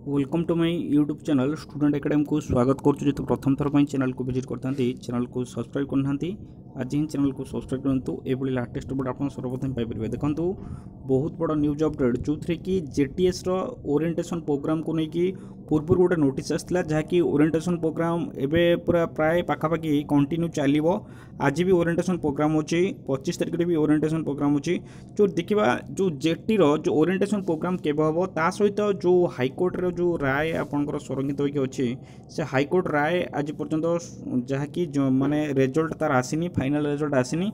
welcome to my YouTube channel student একাডেমিকু ସ୍ୱାଗତ କରୁଛୁ যদি ପ୍ରଥମ ଥର ପାଇଁ ଚ୍ୟାନେଲ୍କୁ ଭିଜିଟ୍ କରିଥାନ୍ତି ଚ୍ୟାନେଲ୍କୁ ସବସ୍କ୍ରାଇବ୍ କରିନାହାନ୍ତି ଆଜି ହିଁ ଚ୍ୟାନେଲ୍କୁ ସବସ୍କ୍ରାଇବ୍ କରନ୍ତୁ ଏଭଳି ଲାଟେଷ୍ଟ ଅପଡ଼େଟ୍ ଆପଣ ସର୍ବପ୍ରଥମେ ପାଇପାରିବେ ଦେଖନ୍ତୁ ବହୁତ ବଡ଼ ନ୍ୟୁଜ୍ ଅପଡ଼େଟ୍ ଯେଉଁଥିରେ କି ଜେଟିଏସ୍ର ଓରିଏଣ୍ଟେସନ୍ ପ୍ରୋଗ୍ରାମକୁ ନେଇକି ପୂର୍ବରୁ ଗୋଟେ ନୋଟିସ୍ ଆସିଥିଲା ଯାହାକି ଓରିଏଣ୍ଟେସନ୍ ପ୍ରୋଗ୍ରାମ ଏବେ ପୁରା ପ୍ରାୟ ପାଖାପାଖି କଣ୍ଟିନ୍ୟୁ ଚାଲିବ ଆଜି ବି ଓରିଏଣ୍ଟେସନ୍ ପ୍ରୋଗ୍ରାମ ଅଛି ପଚିଶ ତାରିଖରେ ବି ଓରିଏଣ୍ଟେସନ୍ ପ୍ରୋଗ୍ରାମ ଅଛି ଯେଉଁ ଦେଖିବା ଯେଉଁ ଜେଟିର ଯେଉଁ ଓରିଏଣ୍ଟେସନ୍ ପ୍ରୋଗ୍ରାମ କେବେ ହେବ ତା ସହିତ ଯେଉଁ ହାଇକୋର୍ଟର ଯେଉଁ ରାୟ ଆପଣଙ୍କର ସଂରକ୍ଷିତ ହୋଇକି ଅଛି ସେ ହାଇକୋର୍ଟ ରାୟ ଆଜି ପର୍ଯ୍ୟନ୍ତ ଯାହାକି ମାନେ ରେଜଲ୍ଟ ତା'ର ଆସିନି ଫାଇନାଲ୍ ରେଜଲ୍ଟ ଆସିନି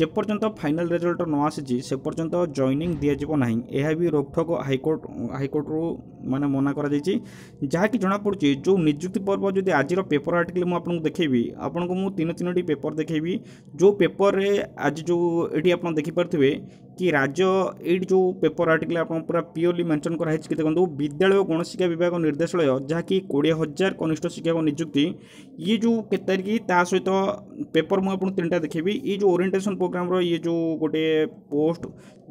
যেপর্যন্ত ফাইনাল রেজল্ট ন আসিছি সে পর্যন্ত জয়নিং দিয়াযিব না ଏହା ବି ରୋକଠୋକ ହାଇକୋର୍ଟ ହାଇକୋର୍ଟରୁ ମାନେ ମନା କରାଯାଇଛି ଯାହାକି ଜଣାପଡ଼ୁଛି ଯେଉଁ ନିଯୁକ୍ତି ପର୍ବ ଯଦି ଆଜିର ପେପର ଆର୍ଟିକଲ୍ ମୁଁ ଆପଣଙ୍କୁ ଦେଖେଇବି ଆପଣଙ୍କୁ ମୁଁ ତିନି ତିନୋଟି ପେପର ଦେଖେଇବି ଯେଉଁ ପେପରରେ ଆଜି ଯେଉଁ ଏଠି ଆପଣ ଦେଖିପାରୁଥିବେ कि राज्य ଏଇଠି ଯେଉଁ ପେପର ଆର୍ଟିକଲ ଆପଣଙ୍କୁ ପୁରା ପିଓରଲି ମେନସନ୍ କରାହେଇଛି କି ଦେଖନ୍ତୁ ବିଦ୍ୟାଳୟ ଓ ଗଣଶିକ୍ଷା ବିଭାଗ ନିର୍ଦ୍ଦେଶାଳୟ ଯାହାକି କୋଡ଼ିଏ ହଜାର କନିଷ୍ଠ ଶିକ୍ଷକ ନିଯୁକ୍ତି ଇଏ ଯେଉଁ କେତେ ତାରିଖ ତା ସହିତ ପେପର ମୁଁ ଆପଣଙ୍କୁ ତିନିଟା ଦେଖେଇବି ଇଏ ଯେଉଁ ଓରିଏଣ୍ଟେସନ୍ ପ୍ରୋଗ୍ରାମର ଇଏ ଯେଉଁ ଗୋଟେ ପୋଷ୍ଟ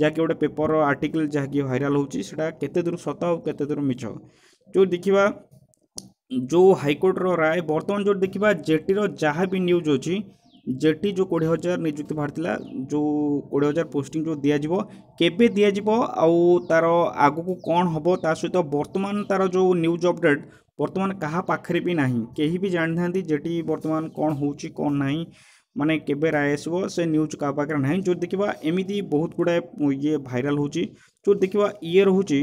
ଯାହାକି ଗୋଟେ ପେପର ଆର୍ଟିକଲ ଯାହାକି ଭାଇରାଲ୍ ହେଉଛି ସେଇଟା କେତେ ଦୂର ସତ ଆଉ କେତେ ଦୂର ମିଛ ଯେଉଁ ଦେଖିବା ଯେଉଁ ହାଇକୋର୍ଟର ରାୟ ବର୍ତ୍ତମାନ ଯେଉଁଠି ଦେଖିବା ଜେଟିର ଯାହା ବି ନ୍ୟୁଜ୍ ଅଛି जेटी जो कोड़े हजार नियुक्ति बाहर था जो कोड़े हजार पोस्टिंग जो दिज्व के दिज्व आउ तार आग को कौन हम ता बर्तमान तार जो न्यूज अपडेट बर्तमान क्या पाखे भी ना कहीं भी जाणी था जेटी बर्तमान कौन हो कौन ना माने केवे राय आसो से न्यूज क्या पाखे ना जो देखा एमती बहुत गुड़ाए ये भाइराल हो जो देखा ये रोच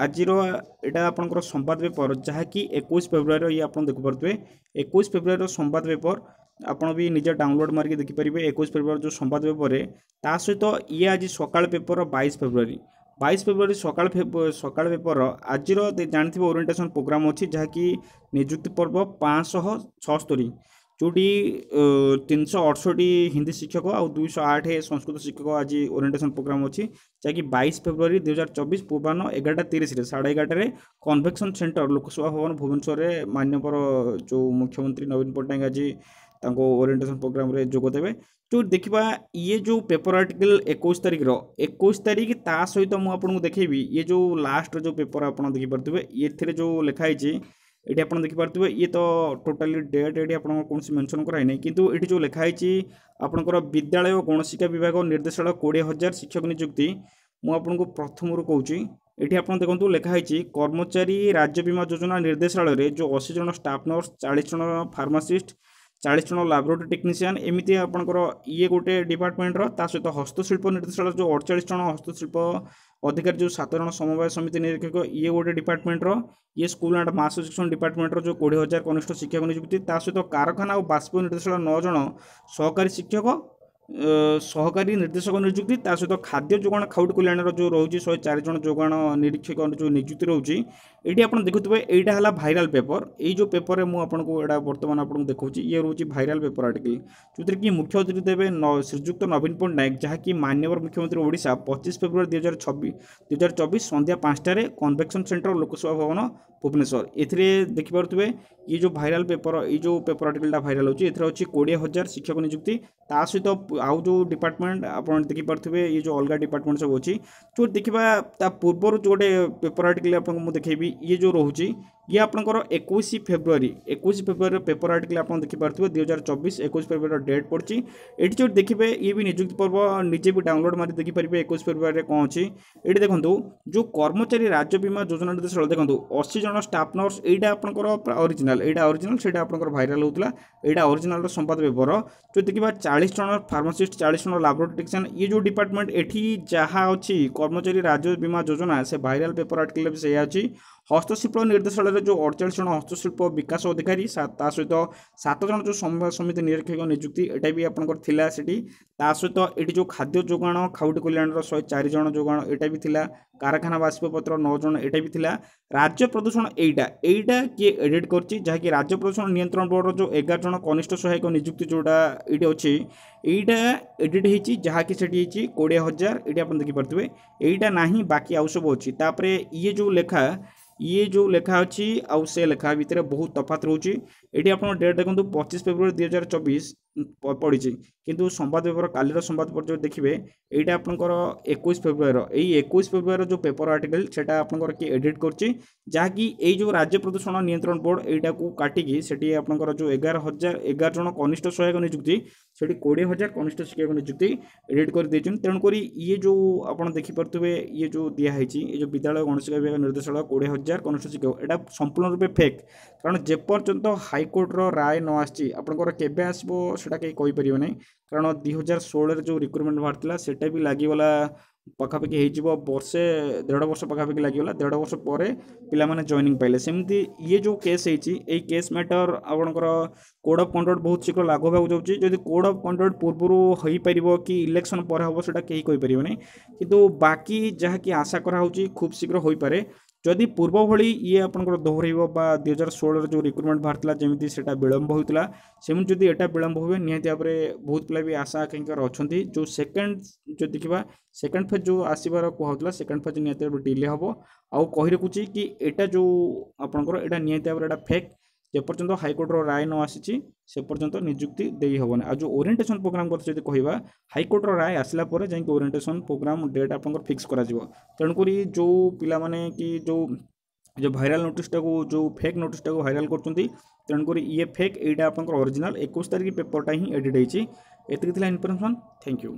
आज यहाँ आपंकर संवाद पेपर जहाँकि एक फेब्रुआरी ये आप देखुपे एक फेब्रुआरी संवाद पेपर ଆପଣ ବି ନିଜେ ଡାଉନଲୋଡ଼ ମାରିକି ଦେଖିପାରିବେ ଏକୋଇଶ ଫେବୃଆରୀ ଯେଉଁ ସମ୍ବାଦ ପେପରରେ ତା ସହିତ ଇଏ ଆଜି ସକାଳ ପେପର ବାଇଶ ଫେବୃଆରୀ ବାଇଶ ଫେବୃଆରୀ ସକାଳ ସକାଳ ପେପର ଆଜିର ଜାଣିଥିବା ଓରିଏଣ୍ଟେସନ୍ ପ୍ରୋଗ୍ରାମ୍ ଅଛି ଯାହାକି ନିଯୁକ୍ତି ପର୍ବ ପାଞ୍ଚଶହ ଛଅସ୍ତରୀ ଯେଉଁଠି ତିନିଶହ ଅଠଷଠି ହିନ୍ଦୀ ଶିକ୍ଷକ ଆଉ ଦୁଇଶହ ଆଠ ସଂସ୍କୃତ ଶିକ୍ଷକ ଆଜି ଓରିଏଣ୍ଟେସନ୍ ପ୍ରୋଗ୍ରାମ୍ ଅଛି ଯାହାକି ବାଇଶ ଫେବୃଆରୀ ଦୁଇହଜାର ଚବିଶ ପୂର୍ବାହ୍ନ ଏଗାରଟା ତିରିଶରେ ସାଢ଼େ ଏଗାରଟାରେ କନଭେକ୍ସନ୍ ସେଣ୍ଟର ଲୋକସଭା ଭବନ ଭୁବନେଶ୍ୱରରେ ମାନ୍ୟବର ଯେଉଁ ମୁଖ୍ୟମନ୍ତ୍ରୀ ନବୀନ ପଟ୍ଟନାୟକ ଆଜି ओरिएंटेशन प्रोग्राम रे जोग देवे जो देखा ये जो पेपर आर्टिकल एक तारिखर एक तारिख ता सहित तो मुझे देखी ये जो लास्ट जो पेपर आप देखिपे ये जो लिखाई ये आप देखिपे ये तो टोटाली डेट ये कौन मेनसन कराई कि जो लिखाई आपंकर विद्यालय और गणशिक्षा विभाग निर्देशालय कोड़े हजार शिक्षक निजुक्ति मुझको प्रथम रू कौची ये आप देखो लिखाई कर्मचारी राज्य बीमा योजना निर्देशालय जो अशी जन स्टाफ नर्स चालीस जन फार्मासीस्ट ଚାଳିଶ ଜଣ ଲାବୋରେଟୋରୀ ଟେକ୍ନିସିଆନ୍ ଏମିତି ଆପଣଙ୍କର ଇଏ ଗୋଟେ ଡିପାର୍ଟମେଣ୍ଟର ତା ସହିତ ହସ୍ତଶିଳ୍ପ ନିର୍ଦ୍ଦେଶାଳୟ ଯେଉଁ ଅଡ଼ଚାଳିଶ ଜଣ ହସ୍ତଶିଳ୍ପ ଅଧିକାରୀ ଯେଉଁ ସାତ ଜଣ ସମବାୟ ସମିତି ନିରୀକ୍ଷକ ଇଏ ଗୋଟେ ଡିପାର୍ଟମେଣ୍ଟର ଇଏ ସ୍କୁଲ୍ ଆଣ୍ଡ ମାସ୍ ଏଜୁକେସନ୍ ଡିପାର୍ଟମେଣ୍ଟର ଯେଉଁ କୋଡ଼ିଏ ହଜାର କନିଷ୍ଠ ଶିକ୍ଷକ ନିଯୁକ୍ତି ତା ସହିତ କାରଖାନା ଆଉ ବାଷ୍ପ ନିର୍ଦ୍ଦେଶାଳୟ ନଅ ଜଣ ସହକାରୀ ଶିକ୍ଷକ ସହକାରୀ ନିର୍ଦ୍ଦେଶକ ନିଯୁକ୍ତି ତା ସହିତ ଖାଦ୍ୟ ଯୋଗାଣ ଖାଉଟି କଲ୍ୟାଣର ଯେଉଁ ରହୁଛି ଶହେ ଚାରି ଜଣ ଯୋଗାଣ ନିରୀକ୍ଷକ ଯେଉଁ ନିଯୁକ୍ତି ରହୁଛି ଏଇଠି ଆପଣ ଦେଖୁଥିବେ ଏଇଟା ହେଲା ଭାଇରାଲ୍ ପେପର୍ ଏଇ ଯେଉଁ ପେପର୍ରେ ମୁଁ ଆପଣଙ୍କୁ ଏଇଟା ବର୍ତ୍ତମାନ ଆପଣଙ୍କୁ ଦେଖାଉଛି ଇଏ ରହୁଛି ଭାଇରାଲ୍ ପେପର୍ ଆର୍ଟିକଲ୍ ଯେଉଁଥିରେ କି ମୁଖ୍ୟ ଅତିଥି ଦେବେ ଶ୍ରୀଯୁକ୍ତ ନବୀନ ପଟ୍ଟନାୟକ ଯାହାକି ମାନ୍ୟବର ମୁଖ୍ୟମନ୍ତ୍ରୀ ଓଡ଼ିଶା ପଚିଶ ଫେବୃଆରୀ ଦୁଇ ହଜାର ଛବିଶ ଦୁଇ ହଜାର ଚବିଶ ସନ୍ଧ୍ୟା ପାଞ୍ଚଟାରେ କନଭେକ୍ସନ୍ ସେଣ୍ଟର ଲୋକସଭା ଭବନ ଭୁବନେଶ୍ୱର ଏଥିରେ ଦେଖିପାରୁଥିବେ ଇଏ ଯେଉଁ ଭାଇରାଲ୍ ପେପର ଏଇ ଯେଉଁ ପେପର୍ ଆର୍ଟିକଲ୍ଟା ଭାଇରାଲ୍ ହେଉଛି ଏଥିରେ ଅଛି କୋଡ଼ିଏ ହଜାର ଶିକ୍ଷକ ନିଯୁକ୍ତି ତା ସହିତ ଆଉ ଯେଉଁ ଡିପାର୍ଟମେଣ୍ଟ ଆପଣ ଦେଖିପାରୁଥିବେ ଏ ଯେଉଁ ଅଲଗା ଡିପାର୍ଟମେଣ୍ଟ ସବୁ ଅଛି ଯେଉଁ ଦେଖିବା ତା ପୂର୍ବରୁ ଯେଉଁ ଗୋଟେ ପେପର ଆର୍ଟିକଲ୍ ଆପଣଙ୍କୁ ମୁଁ ଦେଖେଇବି ଇଏ ଯେଉଁ ରହୁଛି ଇଏ ଆପଣଙ୍କର ଏକୋଇଶ ଫେବୃଆରୀ ଏକୋଇଶ ଫେବୃଆରୀର ପେପର ଆର୍ଟିକଲ୍ ଆପଣ ଦେଖିପାରୁଥିବେ ଦୁଇ ହଜାର ଚବିଶ ଏକୋଇଶ ଫେବୃଆରୀର ଡେଟ୍ ପଡ଼ିଛି ଏଠି ଯେଉଁଠି ଦେଖିବେ ଇଏ ବି ନିଯୁକ୍ତି ପର୍ବ ନିଜେ ବି ଡାଉନଲୋଡ଼ ମାରି ଦେଖିପାରିବେ ଏକୋଇଶ ଫେବୃଆରୀରେ କ'ଣ ଅଛି ଏଠି ଦେଖନ୍ତୁ ଯେଉଁ କର୍ମଚାରୀ ରାଜ୍ୟ ବୀମା ଯୋଜନା ନିର୍ଦ୍ଦେଶାଳୟ ଦେଖନ୍ତୁ ଅଶୀ ଜଣ ଷ୍ଟାଫ୍ ନର୍ସ ଏଇଟା ଆପଣଙ୍କର ଅରିଜିନାଲ ଏଇଟା ଅରିଜିନାଲ ସେଇଟା ଆପଣଙ୍କର ଭାଇରାଲ ହେଉଥିଲା ଏଇଟା ଅରିଜିନାଲର ସମ୍ବାଦ ବିବର ଯେଉଁ ଦେଖିବା ଚାଳିଶ ଜଣ ଫାର୍ମାସିଷ୍ଟ ଚାଳିଶ ଜଣ ଲାବୋରେଟୋରୀ ଟେକ୍ନିସିଆନ୍ ଇଏ ଯେଉଁ ଡିପାର୍ଟମେଣ୍ଟ ଏଠି ଯାହା ଅଛି କର୍ମଚାରୀ ରାଜ୍ୟ ବୀମା ଯୋଜନା ସେ ଭାଇରାଲ ପେପର ଆର୍ଟିକଲ ବି ସେଇଆ ଅଛି ହସ୍ତଶିଳ୍ପ ନିର୍ଦ୍ଦେଶାଳୟରେ ଯେଉଁ ଅଡ଼ଚାଳିଶ ଜଣ ହସ୍ତଶିଳ୍ପ ବିକାଶ ଅଧିକାରୀ ତା ସହିତ ସାତ ଜଣ ଯେଉଁ ସମବାୟ ସମିତି ନିରୀକ୍ଷକ ନିଯୁକ୍ତି ଏଇଟା ବି ଆପଣଙ୍କର ଥିଲା ସେଠି ତା ସହିତ ଏଠି ଯେଉଁ ଖାଦ୍ୟ ଯୋଗାଣ ଖାଉଟି କଲ୍ୟାଣର ଶହେ ଚାରି ଜଣ ଯୋଗାଣ ଏଇଟା ବି ଥିଲା কারখানা বাষ্পপত্র নজন এটা বি লা রাজ্য প্রদূষণ এইটা এইটা কিয়ে এডিট করছি যাকি রাজ্য প্রদূষণ নিয়ন্ত্রণ বোর্ডর যে এগার জন কনিষ্ঠ সহায়ক নিযুক্তি যেটা এটি অছি এইটা এডিট হয়েছি যাকি সেটি হয়েছি কোড়িয়ে হাজার এটি আপনার দেখিপারে এইটা না বাকি আউ সব অছি তাপরে ইয়ে যে লেখা ইয়ে যে লেখা অছি আউ সে লেখা ভিতরে বহু তফাত রয়েছে এটি আপনার ডেট দেখুন পঁচিশ ফেব্রুয়ারি দুই হাজার চবিশ পড়িছে কিন্তু ସମ୍ବାଦ ପେପର କାଲିର ସମ୍ବାଦ ପେପର ଯେଉଁ ଦେଖିବେ ଏଇଟା ଆପଣଙ୍କର ଏକୋଇଶ ଫେବୃଆରୀର ଏଇ ଏକୋଇଶ ଫେବୃଆରୀର ଯେଉଁ ପେପର ଆର୍ଟିକଲ ସେଇଟା ଆପଣଙ୍କର କିଏ ଏଡିଟ୍ କରିଛି ଯାହାକି ଏଇ ଯେଉଁ ରାଜ୍ୟ ପ୍ରଦୂଷଣ ନିୟନ୍ତ୍ରଣ ବୋର୍ଡ଼ ଏଇଟାକୁ କାଟିକି ସେଠି ଆପଣଙ୍କର ଯେଉଁ ଏଗାର ହଜାର ଏଗାର ଜଣ କନିଷ୍ଠ ସହାୟକ ନିଯୁକ୍ତି ସେଠି କୋଡ଼ିଏ ହଜାର କନିଷ୍ଠ ଶିକ୍ଷକ ନିଯୁକ୍ତି ଏଡିଟ୍ କରିଦେଇଛନ୍ତି ତେଣୁକରି ଇଏ ଯେଉଁ ଆପଣ ଦେଖିପାରୁଥିବେ ଇଏ ଯେଉଁ ଦିଆହେଇଛି ଏ ଯେଉଁ ବିଦ୍ୟାଳୟ ଗଣଶିକ୍ଷା ବିଭାଗ ନିର୍ଦ୍ଦେଶାଳୟ କୋଡ଼ିଏ ହଜାର କନିଷ୍ଠ ଶିକ୍ଷକ ଏଇଟା ସମ୍ପୂର୍ଣ୍ଣ ରୂପେ ଫେକ୍ କାରଣ ଯେପର୍ଯ୍ୟନ୍ତ ହାଇକୋର୍ଟର ରାୟ ନ ଆସିଛି ଆପଣଙ୍କର କେବେ ଆସିବ ସେଟା କେହି କହିପାରିବେ ନାହିଁ କାରଣ ଦୁଇ ହଜାର ଷୋହଳରେ ଯେଉଁ ରିକ୍ରୁଟମେଣ୍ଟ ବାହାରିଥିଲା ସେଟା ବି ଲାଗିଗଲା ପାଖାପାଖି ହେଇଯିବ ବର୍ଷେ ଦେଢ଼ ବର୍ଷ ପାଖାପାଖି ଲାଗିଗଲା ଦେଢ଼ ବର୍ଷ ପରେ ପିଲାମାନେ ଜଏନିଂ ପାଇଲେ ସେମିତି ଇଏ ଯେଉଁ କେସ୍ ହେଇଛି ଏଇ କେସ୍ ମ୍ୟାଟର ଆପଣଙ୍କର କୋଡ଼ ଅଫ୍ କଣ୍ଡକ୍ଟ ବହୁତ ଶୀଘ୍ର ଲାଗୁ ହେବାକୁ ଯାଉଛି ଯଦି କୋଡ଼ ଅଫ୍ କଣ୍ଡକ୍ଟ ପୂର୍ବରୁ ହୋଇପାରିବ କି ଇଲେକ୍ସନ୍ ପରେ ହେବ ସେଇଟା କେହି କହିପାରିବେନି କିନ୍ତୁ ବାକି ଯାହାକି ଆଶା କରାହେଉଛି ଖୁବ୍ ଶୀଘ୍ର ହୋଇପାରେ जदि पूर्व भाई ये आपर दोहर दुई हजार षोह जो रिक्रुटमेंट बाहर था जमी से विलंब होता सेम जो हुए निहती भाव में बहुत पे भी आशा आकांक्षार अच्छा जो सेकेंड जो देखा सेकेंड फेज जो आसबार कहुला सेकेंड फेज नि डिले हे आउ रखुची कि यहाँ जो आपंकर फेक যেপর্যন্ত হাইকোর্টর রায় ন আসিছি সে পর্যন্ত নিযুক্তি দেই হব না আর যে ওরিয়েন্টেসন প্রোগ্রাম কথা যদি কহবা হাইকোর্টর রায় আসলা পরে যাই ওরিয়েন্টেসন প্রোগ্রাম ডেট আপনার ফিক্স করা যাব তেণুকরি যে পিলা মানে কি যে যে ভাইরাল নোটিসটা যে ফেক নোটিসটা ভাইরাল করছেন তেণুকরি ইয়ে ফেক এইটা আপনার অরিজিনাল একুশ তারিখ পেপরটা হি এডিট হয়েছি এতকি লা ইনফরমেশন থ্যাংক ইউ